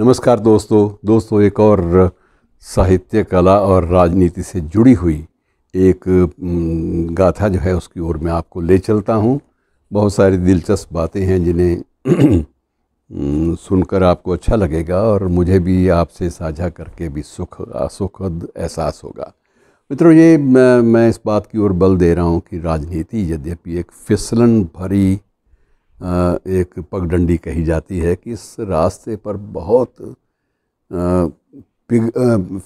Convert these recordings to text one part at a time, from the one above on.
नमस्कार दोस्तों दोस्तों एक और साहित्य कला और राजनीति से जुड़ी हुई एक गाथा जो है उसकी ओर मैं आपको ले चलता हूँ बहुत सारी दिलचस्प बातें हैं जिन्हें सुनकर आपको अच्छा लगेगा और मुझे भी आपसे साझा करके भी सुख सुखद एहसास होगा मित्रों ये मैं, मैं इस बात की ओर बल दे रहा हूँ कि राजनीति यद्यपि एक फिसलन भरी एक पगडंडी कही जाती है कि इस रास्ते पर बहुत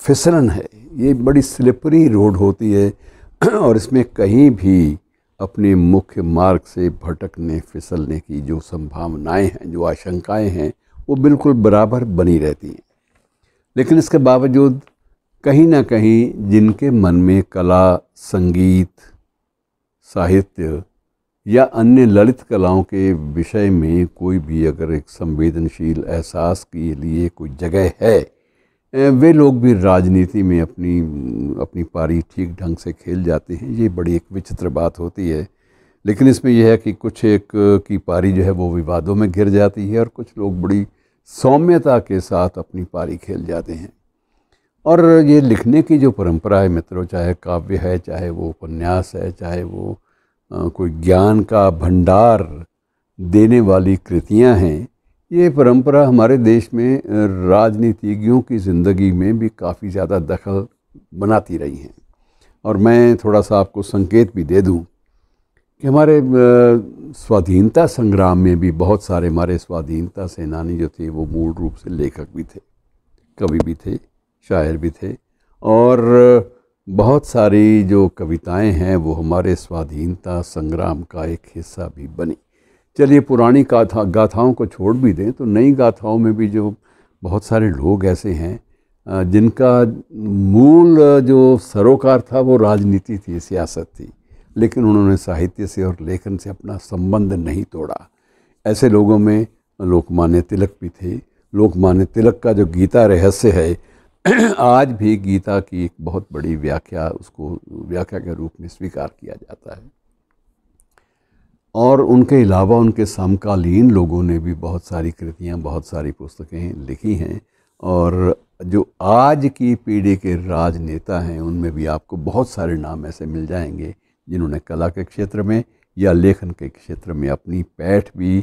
फिसलन है ये बड़ी स्लिपरी रोड होती है और इसमें कहीं भी अपने मुख्य मार्ग से भटकने फिसलने की जो संभावनाएं हैं जो आशंकाएं हैं वो बिल्कुल बराबर बनी रहती हैं लेकिन इसके बावजूद कहीं ना कहीं जिनके मन में कला संगीत साहित्य या अन्य ललित कलाओं के विषय में कोई भी अगर एक संवेदनशील एहसास के लिए कोई जगह है वे लोग भी राजनीति में अपनी अपनी पारी ठीक ढंग से खेल जाते हैं ये बड़ी एक विचित्र बात होती है लेकिन इसमें यह है कि कुछ एक की पारी जो है वो विवादों में घिर जाती है और कुछ लोग बड़ी सौम्यता के साथ अपनी पारी खेल जाते हैं और ये लिखने की जो परंपरा है मित्रों चाहे काव्य है चाहे वो उपन्यास है चाहे वो कोई ज्ञान का भंडार देने वाली कृतियां हैं ये परंपरा हमारे देश में राजनीतिज्ञों की ज़िंदगी में भी काफ़ी ज़्यादा दखल बनाती रही हैं और मैं थोड़ा सा आपको संकेत भी दे दूं कि हमारे स्वाधीनता संग्राम में भी बहुत सारे हमारे स्वाधीनता सेनानी जो थे वो मूल रूप से लेखक भी थे कवि भी थे शायर भी थे और बहुत सारी जो कविताएं हैं वो हमारे स्वाधीनता संग्राम का एक हिस्सा भी बनी चलिए पुरानी गाथा गाथाओं को छोड़ भी दें तो नई गाथाओं में भी जो बहुत सारे लोग ऐसे हैं जिनका मूल जो सरोकार था वो राजनीति थी सियासत थी लेकिन उन्होंने साहित्य से और लेखन से अपना संबंध नहीं तोड़ा ऐसे लोगों में लोकमान्य तिलक भी थे लोकमान्य तिलक का जो गीता रहस्य है आज भी गीता की एक बहुत बड़ी व्याख्या उसको व्याख्या के रूप में स्वीकार किया जाता है और उनके अलावा उनके समकालीन लोगों ने भी बहुत सारी कृतियाँ बहुत सारी पुस्तकें लिखी हैं और जो आज की पीढ़ी के राजनेता हैं उनमें भी आपको बहुत सारे नाम ऐसे मिल जाएंगे जिन्होंने कला के क्षेत्र में या लेखन के क्षेत्र में अपनी पैठ भी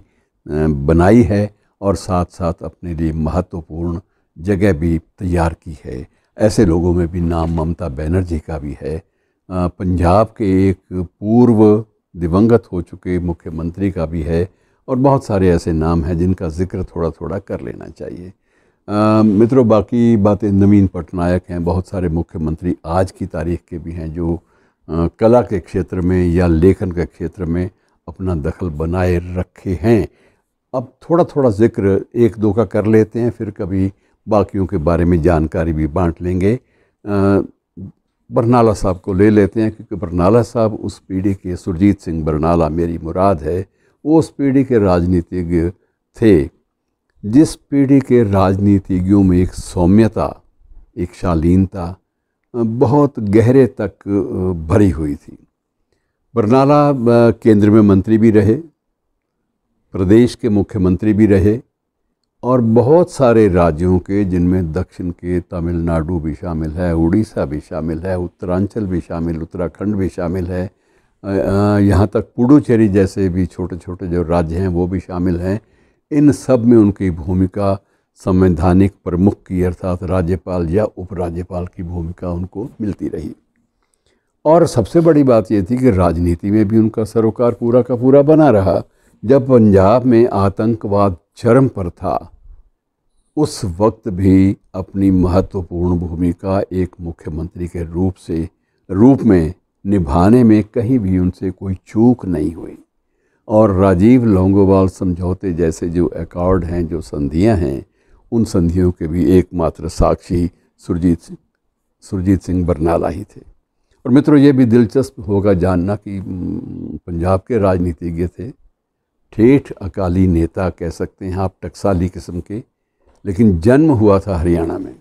बनाई है और साथ साथ अपने लिए महत्वपूर्ण जगह भी तैयार की है ऐसे लोगों में भी नाम ममता बनर्जी का भी है पंजाब के एक पूर्व दिवंगत हो चुके मुख्यमंत्री का भी है और बहुत सारे ऐसे नाम हैं जिनका जिक्र थोड़ा थोड़ा कर लेना चाहिए मित्रों बाकी बातें नवीन पटनायक हैं बहुत सारे मुख्यमंत्री आज की तारीख के भी हैं जो आ, कला के क्षेत्र में या लेखन के क्षेत्र में अपना दखल बनाए रखे हैं अब थोड़ा थोड़ा जिक्र एक दो का कर लेते हैं फिर कभी बाकियों के बारे में जानकारी भी बांट लेंगे बरनाला साहब को ले लेते हैं क्योंकि बरनाला साहब उस पीढ़ी के सुरजीत सिंह बरनाला मेरी मुराद है वो उस पीढ़ी के राजनीतिज्ञ थे जिस पीढ़ी के राजनीतिज्ञों में एक सौम्यता एक शालीनता बहुत गहरे तक भरी हुई थी बरनाला केंद्र में मंत्री भी रहे प्रदेश के मुख्यमंत्री भी रहे और बहुत सारे राज्यों के जिनमें दक्षिण के तमिलनाडु भी शामिल है उड़ीसा भी शामिल है उत्तरांचल भी शामिल उत्तराखंड भी शामिल है यहाँ तक पुडुचेरी जैसे भी छोटे छोटे जो राज्य हैं वो भी शामिल हैं इन सब में उनकी भूमिका संवैधानिक प्रमुख की अर्थात राज्यपाल या उपराज्यपाल की भूमिका उनको मिलती रही और सबसे बड़ी बात ये थी कि राजनीति में भी उनका सरोकार पूरा का पूरा बना रहा जब पंजाब में आतंकवाद चरम पर था उस वक्त भी अपनी महत्वपूर्ण भूमिका एक मुख्यमंत्री के रूप से रूप में निभाने में कहीं भी उनसे कोई चूक नहीं हुई और राजीव लोंगोवाल समझौते जैसे जो अकॉर्ड हैं जो संधियां हैं उन संधियों के भी एकमात्र साक्षी सुरजीत सिंह सुरजीत सिंह बरनाला ही थे और मित्रों ये भी दिलचस्प होगा जानना कि पंजाब के राजनीतिज्ञ थे ठेठ अकाली नेता कह सकते हैं आप टकसाली किस्म के लेकिन जन्म हुआ था हरियाणा में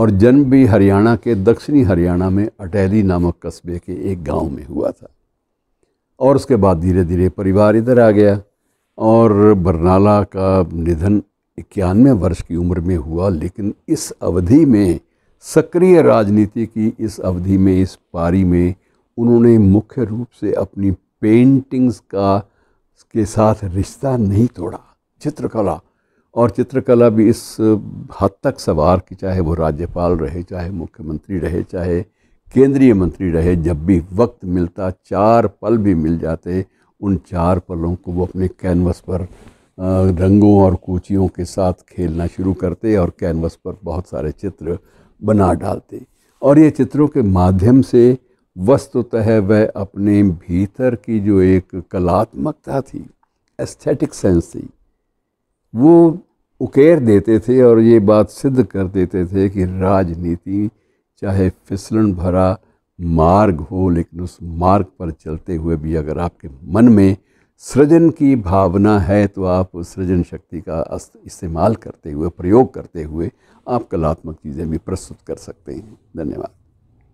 और जन्म भी हरियाणा के दक्षिणी हरियाणा में अटैली नामक कस्बे के एक गांव में हुआ था और उसके बाद धीरे धीरे परिवार इधर आ गया और बरनाला का निधन इक्यानवे वर्ष की उम्र में हुआ लेकिन इस अवधि में सक्रिय राजनीति की इस अवधि में इस पारी में उन्होंने मुख्य रूप से अपनी पेंटिंग्स का के साथ रिश्ता नहीं तोड़ा चित्रकला और चित्रकला भी इस हद तक सवार कि चाहे वो राज्यपाल रहे चाहे मुख्यमंत्री रहे चाहे केंद्रीय मंत्री रहे जब भी वक्त मिलता चार पल भी मिल जाते उन चार पलों को वो अपने कैनवस पर रंगों और कूचियों के साथ खेलना शुरू करते और कैनवस पर बहुत सारे चित्र बना डालते और ये चित्रों के माध्यम से वस्तुतः वह अपने भीतर की जो एक कलात्मकता थी एस्थेटिक सेंस थी वो उकेर देते थे और ये बात सिद्ध कर देते थे कि राजनीति चाहे फिसलन भरा मार्ग हो लेकिन उस मार्ग पर चलते हुए भी अगर आपके मन में सृजन की भावना है तो आप सृजन शक्ति का इस्तेमाल करते हुए प्रयोग करते हुए आप कलात्मक चीज़ें भी प्रस्तुत कर सकते हैं धन्यवाद